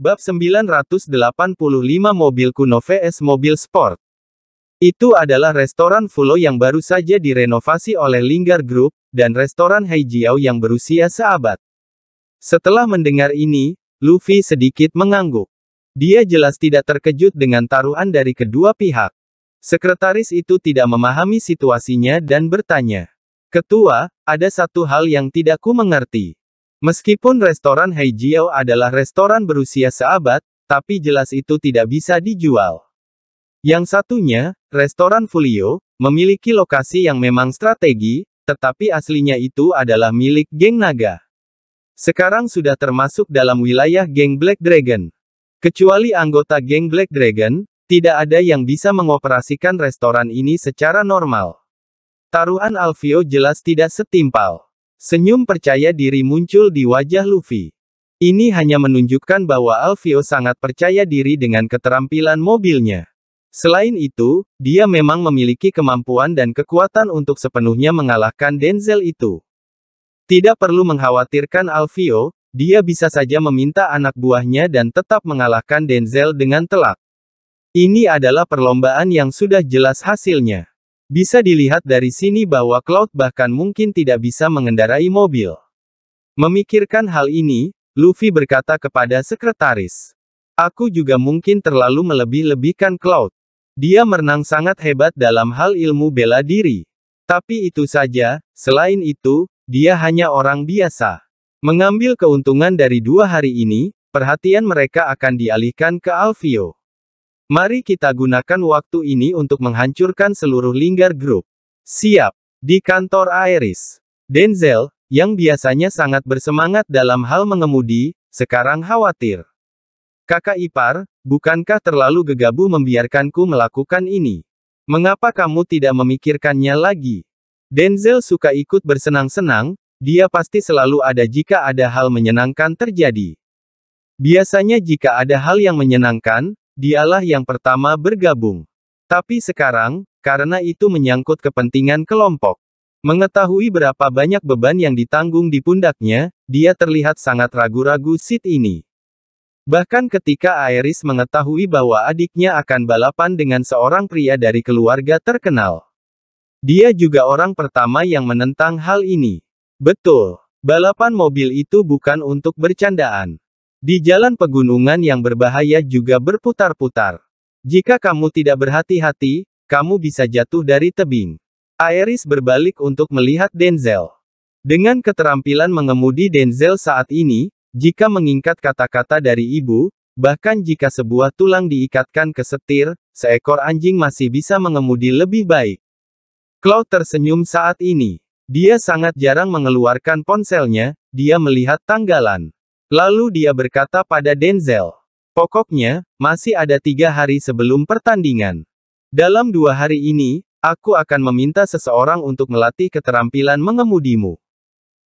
Bab 985 Mobil kuno vs Mobil Sport Itu adalah restoran Fulo yang baru saja direnovasi oleh Linggar Group, dan restoran Haijiao yang berusia seabad. Setelah mendengar ini, Luffy sedikit mengangguk. Dia jelas tidak terkejut dengan taruhan dari kedua pihak. Sekretaris itu tidak memahami situasinya dan bertanya. Ketua, ada satu hal yang tidak ku mengerti. Meskipun restoran Jiao adalah restoran berusia seabad, tapi jelas itu tidak bisa dijual. Yang satunya, restoran Fulio, memiliki lokasi yang memang strategi, tetapi aslinya itu adalah milik geng naga. Sekarang sudah termasuk dalam wilayah geng Black Dragon. Kecuali anggota geng Black Dragon, tidak ada yang bisa mengoperasikan restoran ini secara normal. Taruhan Alfio jelas tidak setimpal. Senyum percaya diri muncul di wajah Luffy. Ini hanya menunjukkan bahwa Alfio sangat percaya diri dengan keterampilan mobilnya. Selain itu, dia memang memiliki kemampuan dan kekuatan untuk sepenuhnya mengalahkan Denzel itu. Tidak perlu mengkhawatirkan Alfio, dia bisa saja meminta anak buahnya dan tetap mengalahkan Denzel dengan telak. Ini adalah perlombaan yang sudah jelas hasilnya. Bisa dilihat dari sini bahwa Cloud bahkan mungkin tidak bisa mengendarai mobil. Memikirkan hal ini, Luffy berkata kepada sekretaris. Aku juga mungkin terlalu melebih-lebihkan Cloud. Dia menang sangat hebat dalam hal ilmu bela diri. Tapi itu saja, selain itu, dia hanya orang biasa. Mengambil keuntungan dari dua hari ini, perhatian mereka akan dialihkan ke Alfio. Mari kita gunakan waktu ini untuk menghancurkan seluruh Linggar grup. Siap. Di kantor Aeris. Denzel, yang biasanya sangat bersemangat dalam hal mengemudi, sekarang khawatir. Kakak ipar, bukankah terlalu gegabah membiarkanku melakukan ini? Mengapa kamu tidak memikirkannya lagi? Denzel suka ikut bersenang-senang, dia pasti selalu ada jika ada hal menyenangkan terjadi. Biasanya jika ada hal yang menyenangkan, Dialah yang pertama bergabung. Tapi sekarang, karena itu menyangkut kepentingan kelompok. Mengetahui berapa banyak beban yang ditanggung di pundaknya, dia terlihat sangat ragu-ragu Sit ini. Bahkan ketika Aeris mengetahui bahwa adiknya akan balapan dengan seorang pria dari keluarga terkenal. Dia juga orang pertama yang menentang hal ini. Betul, balapan mobil itu bukan untuk bercandaan. Di jalan pegunungan yang berbahaya juga berputar-putar. Jika kamu tidak berhati-hati, kamu bisa jatuh dari tebing. Aeris berbalik untuk melihat Denzel. Dengan keterampilan mengemudi Denzel saat ini, jika mengingkat kata-kata dari ibu, bahkan jika sebuah tulang diikatkan ke setir, seekor anjing masih bisa mengemudi lebih baik. Cloud tersenyum saat ini. Dia sangat jarang mengeluarkan ponselnya, dia melihat tanggalan. Lalu dia berkata pada Denzel, pokoknya, masih ada tiga hari sebelum pertandingan. Dalam dua hari ini, aku akan meminta seseorang untuk melatih keterampilan mengemudimu.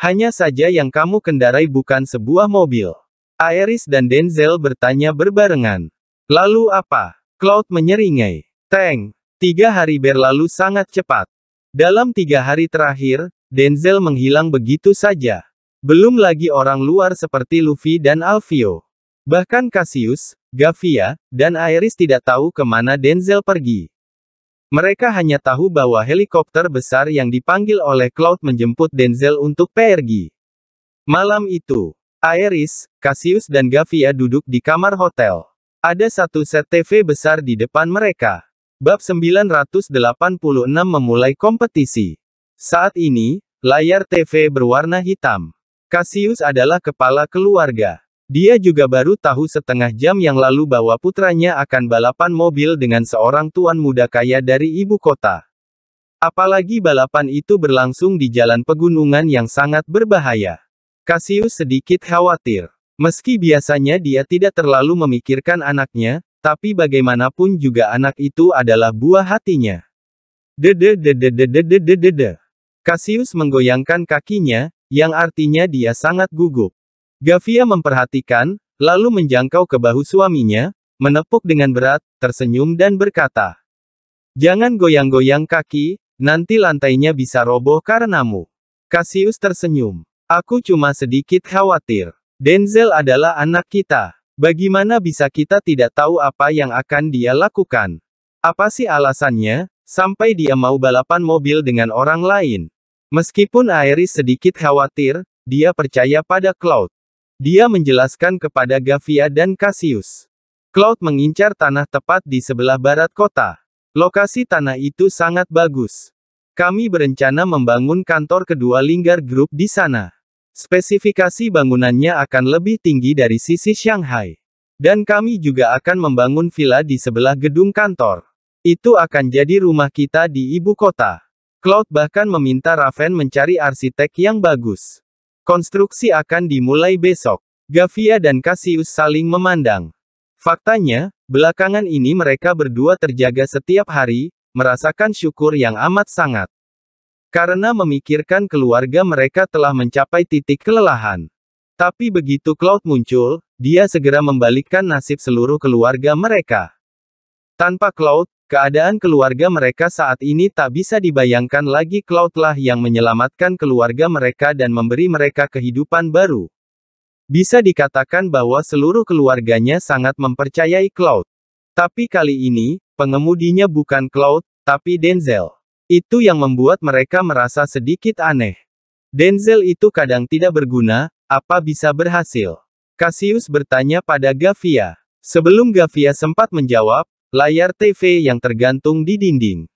Hanya saja yang kamu kendarai bukan sebuah mobil. Aeris dan Denzel bertanya berbarengan. Lalu apa? Cloud menyeringai. Teng. Tiga hari berlalu sangat cepat. Dalam tiga hari terakhir, Denzel menghilang begitu saja. Belum lagi orang luar seperti Luffy dan Alfio. Bahkan Cassius, Gavia, dan Aeris tidak tahu kemana Denzel pergi. Mereka hanya tahu bahwa helikopter besar yang dipanggil oleh Cloud menjemput Denzel untuk pergi. Malam itu, Aeris, Cassius dan Gavia duduk di kamar hotel. Ada satu set TV besar di depan mereka. Bab 986 memulai kompetisi. Saat ini, layar TV berwarna hitam. Cassius adalah kepala keluarga. Dia juga baru tahu setengah jam yang lalu bahwa putranya akan balapan mobil dengan seorang tuan muda kaya dari ibu kota. Apalagi balapan itu berlangsung di jalan pegunungan yang sangat berbahaya. Cassius sedikit khawatir. Meski biasanya dia tidak terlalu memikirkan anaknya, tapi bagaimanapun juga anak itu adalah buah hatinya. Dede dede dede dede dede. Cassius menggoyangkan kakinya, yang artinya dia sangat gugup. Gavia memperhatikan, lalu menjangkau ke bahu suaminya, menepuk dengan berat, tersenyum dan berkata, Jangan goyang-goyang kaki, nanti lantainya bisa roboh karenamu. Cassius tersenyum. Aku cuma sedikit khawatir. Denzel adalah anak kita. Bagaimana bisa kita tidak tahu apa yang akan dia lakukan? Apa sih alasannya, sampai dia mau balapan mobil dengan orang lain? Meskipun Iris sedikit khawatir, dia percaya pada Cloud. Dia menjelaskan kepada Gavia dan Cassius. Cloud mengincar tanah tepat di sebelah barat kota. Lokasi tanah itu sangat bagus. Kami berencana membangun kantor kedua Linggar Group di sana. Spesifikasi bangunannya akan lebih tinggi dari sisi Shanghai. Dan kami juga akan membangun villa di sebelah gedung kantor. Itu akan jadi rumah kita di ibu kota. Cloud bahkan meminta Raven mencari arsitek yang bagus. Konstruksi akan dimulai besok. Gavia dan Cassius saling memandang. Faktanya, belakangan ini mereka berdua terjaga setiap hari, merasakan syukur yang amat sangat. Karena memikirkan keluarga mereka telah mencapai titik kelelahan. Tapi begitu Cloud muncul, dia segera membalikkan nasib seluruh keluarga mereka. Tanpa Cloud, Keadaan keluarga mereka saat ini tak bisa dibayangkan lagi Cloudlah yang menyelamatkan keluarga mereka dan memberi mereka kehidupan baru. Bisa dikatakan bahwa seluruh keluarganya sangat mempercayai Cloud. Tapi kali ini, pengemudinya bukan Cloud, tapi Denzel. Itu yang membuat mereka merasa sedikit aneh. Denzel itu kadang tidak berguna, apa bisa berhasil? Cassius bertanya pada Gavia. Sebelum Gavia sempat menjawab, Layar TV yang tergantung di dinding.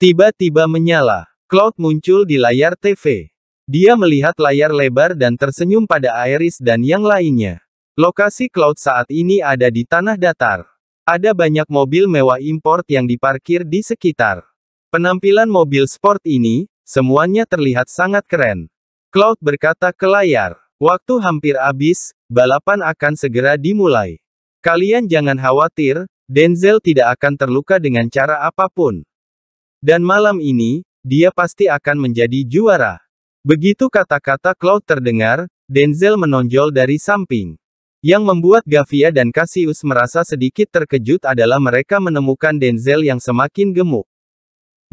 Tiba-tiba menyala. Cloud muncul di layar TV. Dia melihat layar lebar dan tersenyum pada Iris dan yang lainnya. Lokasi Cloud saat ini ada di tanah datar. Ada banyak mobil mewah import yang diparkir di sekitar. Penampilan mobil sport ini, semuanya terlihat sangat keren. Cloud berkata ke layar, waktu hampir habis, balapan akan segera dimulai. Kalian jangan khawatir, Denzel tidak akan terluka dengan cara apapun. Dan malam ini, dia pasti akan menjadi juara. Begitu kata-kata Cloud terdengar, Denzel menonjol dari samping. Yang membuat Gavia dan Cassius merasa sedikit terkejut adalah mereka menemukan Denzel yang semakin gemuk.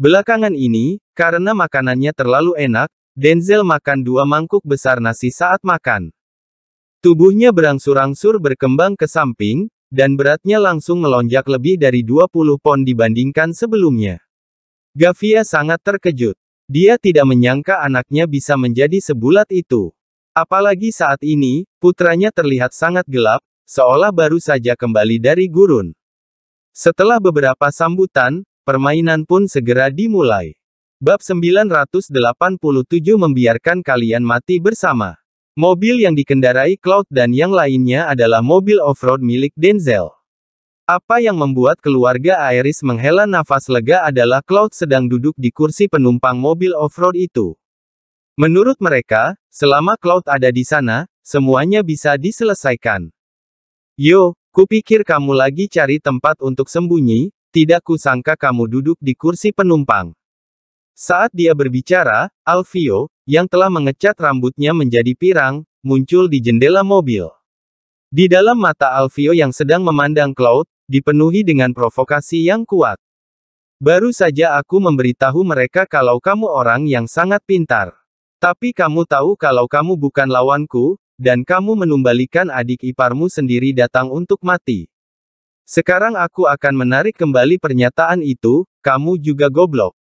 Belakangan ini, karena makanannya terlalu enak, Denzel makan dua mangkuk besar nasi saat makan. Tubuhnya berangsur-angsur berkembang ke samping, dan beratnya langsung melonjak lebih dari 20 pon dibandingkan sebelumnya. Gavia sangat terkejut. Dia tidak menyangka anaknya bisa menjadi sebulat itu. Apalagi saat ini, putranya terlihat sangat gelap, seolah baru saja kembali dari gurun. Setelah beberapa sambutan, permainan pun segera dimulai. Bab 987 membiarkan kalian mati bersama. Mobil yang dikendarai Cloud dan yang lainnya adalah mobil off-road milik Denzel. Apa yang membuat keluarga Iris menghela nafas lega adalah Cloud sedang duduk di kursi penumpang mobil off-road itu. Menurut mereka, selama Cloud ada di sana, semuanya bisa diselesaikan. Yo, kupikir kamu lagi cari tempat untuk sembunyi, tidak kusangka kamu duduk di kursi penumpang. Saat dia berbicara, Alfio, yang telah mengecat rambutnya menjadi pirang, muncul di jendela mobil. Di dalam mata Alfio yang sedang memandang Cloud, dipenuhi dengan provokasi yang kuat. Baru saja aku memberitahu mereka kalau kamu orang yang sangat pintar. Tapi kamu tahu kalau kamu bukan lawanku, dan kamu menumbalikan adik iparmu sendiri datang untuk mati. Sekarang aku akan menarik kembali pernyataan itu, kamu juga goblok.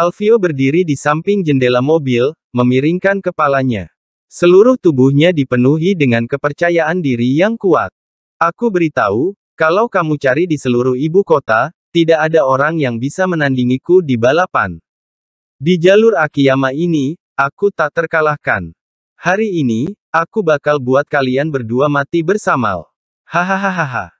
Alfio berdiri di samping jendela mobil, memiringkan kepalanya. Seluruh tubuhnya dipenuhi dengan kepercayaan diri yang kuat. Aku beritahu, kalau kamu cari di seluruh ibu kota, tidak ada orang yang bisa menandingiku di balapan. Di jalur Akiyama ini, aku tak terkalahkan. Hari ini, aku bakal buat kalian berdua mati bersamal. Hahaha,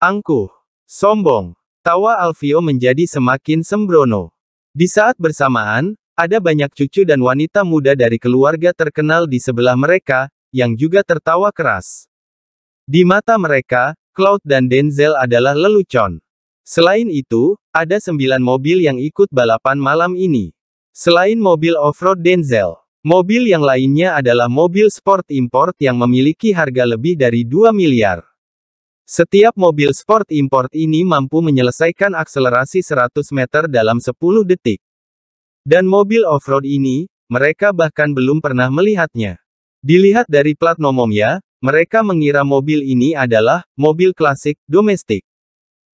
angkuh, sombong. Tawa Alfio menjadi semakin sembrono. Di saat bersamaan, ada banyak cucu dan wanita muda dari keluarga terkenal di sebelah mereka, yang juga tertawa keras. Di mata mereka, Cloud dan Denzel adalah lelucon. Selain itu, ada sembilan mobil yang ikut balapan malam ini. Selain mobil off-road Denzel, mobil yang lainnya adalah mobil sport import yang memiliki harga lebih dari 2 miliar. Setiap mobil sport import ini mampu menyelesaikan akselerasi 100 meter dalam 10 detik. Dan mobil off-road ini, mereka bahkan belum pernah melihatnya. Dilihat dari plat nomornya, mereka mengira mobil ini adalah mobil klasik domestik.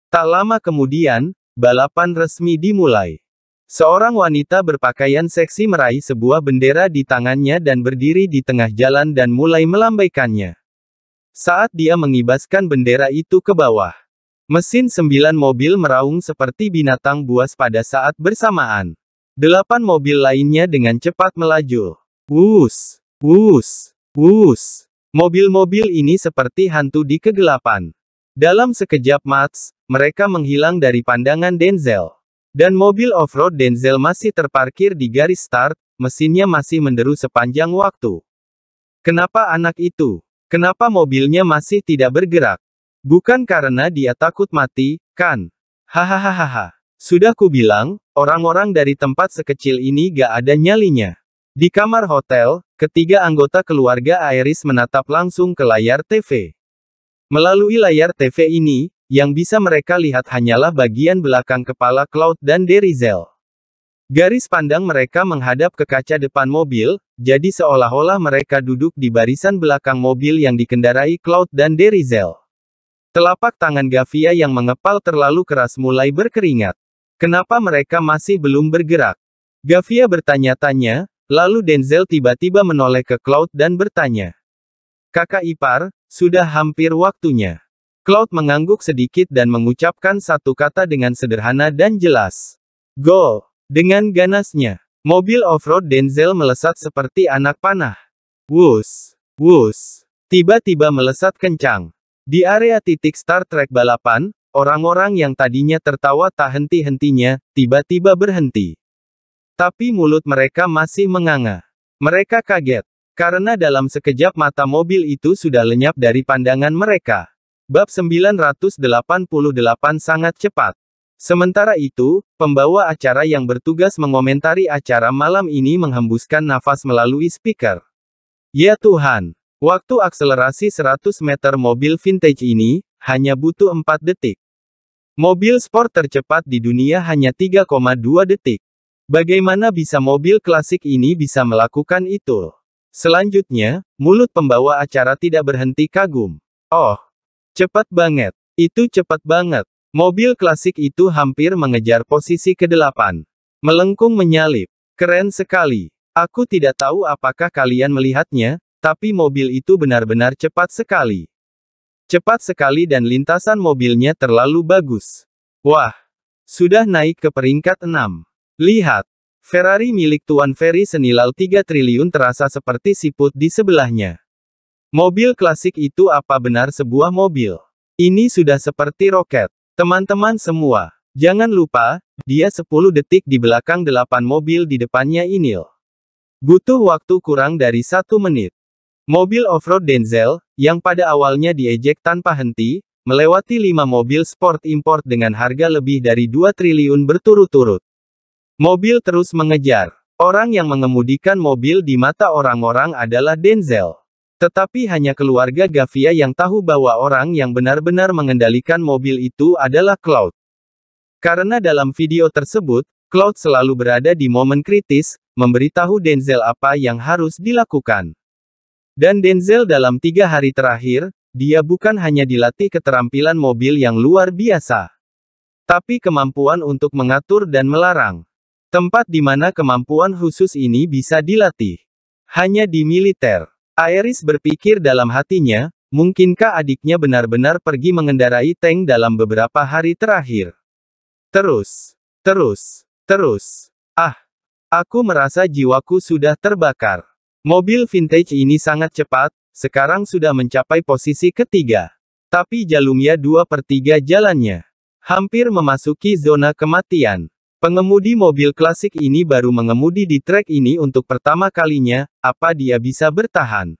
Tak lama kemudian, balapan resmi dimulai. Seorang wanita berpakaian seksi meraih sebuah bendera di tangannya dan berdiri di tengah jalan dan mulai melambaikannya saat dia mengibaskan bendera itu ke bawah. Mesin sembilan mobil meraung seperti binatang buas pada saat bersamaan. Delapan mobil lainnya dengan cepat melaju. Wus, wus, wus. Mobil-mobil ini seperti hantu di kegelapan. Dalam sekejap mats, mereka menghilang dari pandangan Denzel. Dan mobil off-road Denzel masih terparkir di garis start, mesinnya masih menderu sepanjang waktu. Kenapa anak itu? Kenapa mobilnya masih tidak bergerak? Bukan karena dia takut mati, kan? Hahaha. Sudah kubilang, orang-orang dari tempat sekecil ini gak ada nyalinya. Di kamar hotel, ketiga anggota keluarga Iris menatap langsung ke layar TV. Melalui layar TV ini, yang bisa mereka lihat hanyalah bagian belakang kepala Cloud dan Derizel. Garis pandang mereka menghadap ke kaca depan mobil, jadi seolah-olah mereka duduk di barisan belakang mobil yang dikendarai Cloud dan Derizel. Telapak tangan Gavia yang mengepal terlalu keras mulai berkeringat. Kenapa mereka masih belum bergerak? Gavia bertanya-tanya, lalu Denzel tiba-tiba menoleh ke Cloud dan bertanya. Kakak ipar, sudah hampir waktunya. Cloud mengangguk sedikit dan mengucapkan satu kata dengan sederhana dan jelas. Go! Dengan ganasnya, mobil off-road Denzel melesat seperti anak panah. Wus, wus, tiba-tiba melesat kencang. Di area titik Star Trek balapan, orang-orang yang tadinya tertawa tak henti-hentinya, tiba-tiba berhenti. Tapi mulut mereka masih menganga. Mereka kaget, karena dalam sekejap mata mobil itu sudah lenyap dari pandangan mereka. Bab 988 sangat cepat. Sementara itu, pembawa acara yang bertugas mengomentari acara malam ini menghembuskan nafas melalui speaker. Ya Tuhan, waktu akselerasi 100 meter mobil vintage ini, hanya butuh 4 detik. Mobil sport tercepat di dunia hanya 3,2 detik. Bagaimana bisa mobil klasik ini bisa melakukan itu? Selanjutnya, mulut pembawa acara tidak berhenti kagum. Oh, cepat banget. Itu cepat banget. Mobil klasik itu hampir mengejar posisi kedelapan. Melengkung menyalip. Keren sekali. Aku tidak tahu apakah kalian melihatnya, tapi mobil itu benar-benar cepat sekali. Cepat sekali dan lintasan mobilnya terlalu bagus. Wah, sudah naik ke peringkat 6. Lihat, Ferrari milik Tuan Ferry senilal 3 triliun terasa seperti siput di sebelahnya. Mobil klasik itu apa benar sebuah mobil? Ini sudah seperti roket. Teman-teman semua, jangan lupa, dia 10 detik di belakang 8 mobil di depannya Inil. Butuh waktu kurang dari satu menit. Mobil off-road Denzel, yang pada awalnya diejek tanpa henti, melewati 5 mobil sport import dengan harga lebih dari 2 triliun berturut-turut. Mobil terus mengejar. Orang yang mengemudikan mobil di mata orang-orang adalah Denzel. Tetapi hanya keluarga Gavia yang tahu bahwa orang yang benar-benar mengendalikan mobil itu adalah Cloud. Karena dalam video tersebut, Cloud selalu berada di momen kritis, memberitahu Denzel apa yang harus dilakukan. Dan Denzel dalam tiga hari terakhir, dia bukan hanya dilatih keterampilan mobil yang luar biasa. Tapi kemampuan untuk mengatur dan melarang. Tempat di mana kemampuan khusus ini bisa dilatih. Hanya di militer. Aeris berpikir dalam hatinya, mungkinkah adiknya benar-benar pergi mengendarai tank dalam beberapa hari terakhir? Terus, terus, terus. Ah, aku merasa jiwaku sudah terbakar. Mobil vintage ini sangat cepat, sekarang sudah mencapai posisi ketiga. Tapi jalumnya dua per 3 jalannya. Hampir memasuki zona kematian. Pengemudi mobil klasik ini baru mengemudi di trek ini untuk pertama kalinya, apa dia bisa bertahan?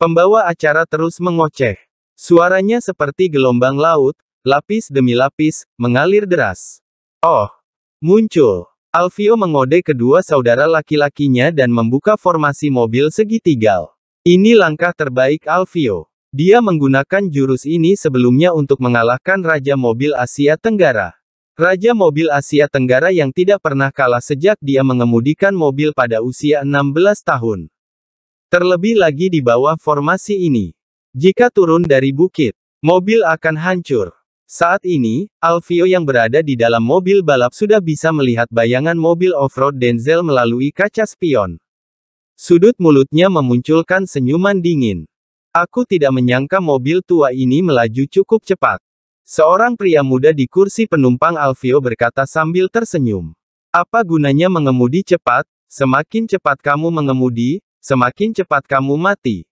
Pembawa acara terus mengoceh. Suaranya seperti gelombang laut, lapis demi lapis, mengalir deras. Oh! Muncul! Alfio mengode kedua saudara laki-lakinya dan membuka formasi mobil segitigal. Ini langkah terbaik Alfio. Dia menggunakan jurus ini sebelumnya untuk mengalahkan Raja Mobil Asia Tenggara. Raja mobil Asia Tenggara yang tidak pernah kalah sejak dia mengemudikan mobil pada usia 16 tahun. Terlebih lagi di bawah formasi ini. Jika turun dari bukit, mobil akan hancur. Saat ini, Alfio yang berada di dalam mobil balap sudah bisa melihat bayangan mobil off-road Denzel melalui kaca spion. Sudut mulutnya memunculkan senyuman dingin. Aku tidak menyangka mobil tua ini melaju cukup cepat. Seorang pria muda di kursi penumpang Alfio berkata sambil tersenyum. Apa gunanya mengemudi cepat? Semakin cepat kamu mengemudi, semakin cepat kamu mati.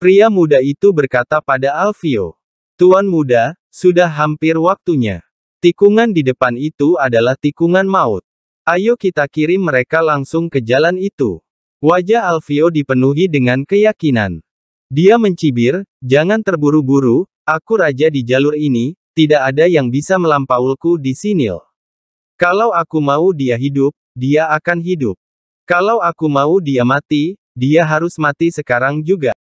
Pria muda itu berkata pada Alfio, Tuan muda, sudah hampir waktunya. Tikungan di depan itu adalah tikungan maut. Ayo kita kirim mereka langsung ke jalan itu. Wajah Alfio dipenuhi dengan keyakinan. Dia mencibir, jangan terburu-buru, Aku raja di jalur ini, tidak ada yang bisa melampaulku di sini. Kalau aku mau dia hidup, dia akan hidup. Kalau aku mau dia mati, dia harus mati sekarang juga.